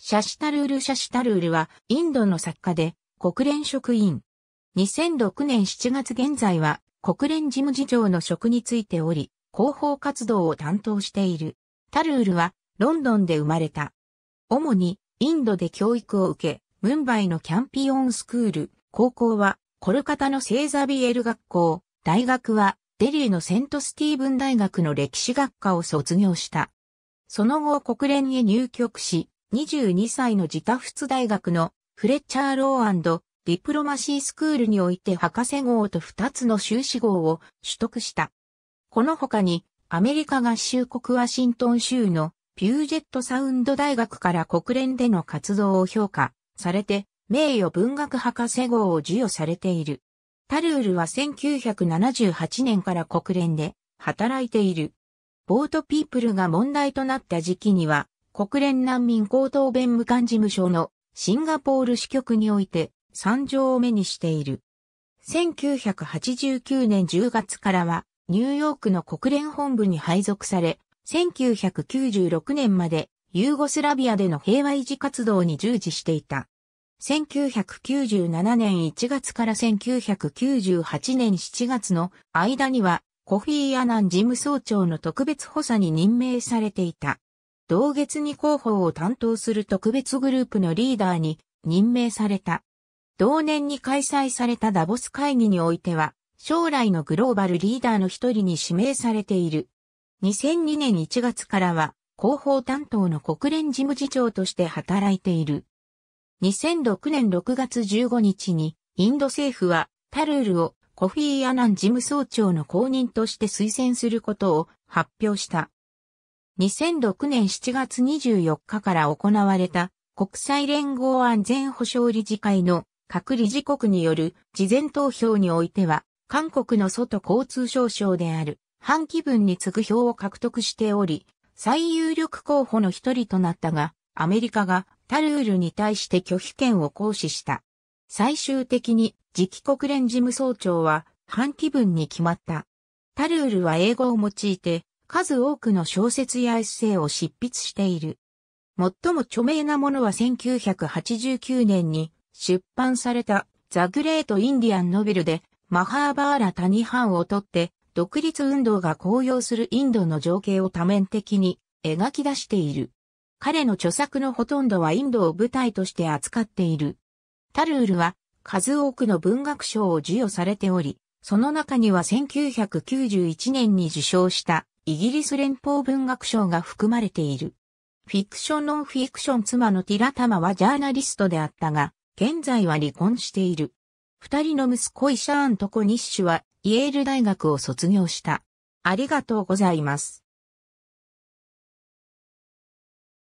シャシタルール・シャシタルールは、インドの作家で、国連職員。2006年7月現在は、国連事務次長の職についており、広報活動を担当している。タルールは、ロンドンで生まれた。主に、インドで教育を受け、ムンバイのキャンピオンスクール、高校は、コルカタのセーザビエル学校、大学は、デリーのセントスティーブン大学の歴史学科を卒業した。その後国連へ入局し、22歳のジタフツ大学のフレッチャー・ローディプロマシースクールにおいて博士号と2つの修士号を取得した。この他に、アメリカ合衆国ワシントン州のピュージェットサウンド大学から国連での活動を評価されて、名誉文学博士号を授与されている。タルールは1978年から国連で働いている。ボートピープルが問題となった時期には、国連難民高等弁務官事務所のシンガポール支局において参上を目にしている。1989年10月からはニューヨークの国連本部に配属され、1996年までユーゴスラビアでの平和維持活動に従事していた。1997年1月から1998年7月の間にはコフィー・アナン事務総長の特別補佐に任命されていた。同月に広報を担当する特別グループのリーダーに任命された。同年に開催されたダボス会議においては、将来のグローバルリーダーの一人に指名されている。2002年1月からは、広報担当の国連事務次長として働いている。2006年6月15日に、インド政府は、タルールをコフィー・アナン事務総長の公認として推薦することを発表した。2006年7月24日から行われた国際連合安全保障理事会の各理事国による事前投票においては、韓国の外交通省省である、半期分に次ぐ票を獲得しており、最有力候補の一人となったが、アメリカがタルールに対して拒否権を行使した。最終的に次期国連事務総長は半期分に決まった。タルールは英語を用いて数多くの小説やエッセイを執筆している。最も著名なものは1989年に出版されたザ・グレート・インディアン・ノベルでマハーバーラ・タニハンをとって独立運動が高揚するインドの情景を多面的に描き出している。彼の著作のほとんどはインドを舞台として扱っている。タルールは数多くの文学賞を授与されており、その中には1991年に受賞したイギリス連邦文学賞が含まれている。フィクションノンフィクション妻のティラタマはジャーナリストであったが、現在は離婚している。二人の息子イシャーンとコニッシュはイェール大学を卒業した。ありがとうございます。